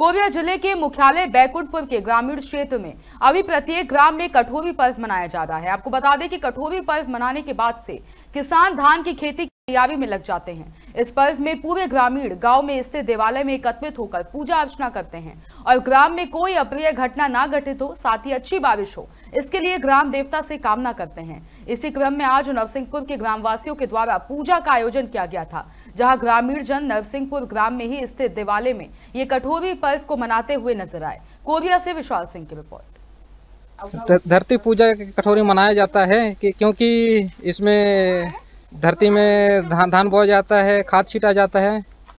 Korea जिले के मुख्यालय बैकुंठपुर के ग्रामीण क्षेत्र में अभी प्रत्येक ग्राम में कठोरी पर्व मनाया जा रहा है आपको बता दें कि कठोरी पर्व मनाने के बाद से किसान धान की खेती की तैयारी में लग जाते हैं इस पर्व में पूरे ग्रामीण गांव में स्थित देवालय में एकत्रित होकर पूजा अर्चना करते हैं और ग्राम में कोई अप्रिय घटना ना घटित हो साथ ही अच्छी बारिश हो इसके लिए ग्राम देवता से कामना करते हैं इसी क्रम में आज नरसिंहपुर के ग्रामवासियों के द्वारा पूजा का आयोजन किया गया था जहां ग्रामीण जन नरसिंहपुर ग्राम में ही स्थित दिवाले में ये कठोरी पर्व को मनाते हुए नजर आए कोरिया से विशाल सिंह की रिपोर्ट धरती पूजा की कठोरी मनाया जाता है कि क्योंकि इसमें धरती में धान धान बोया जाता है खाद छीटा जाता है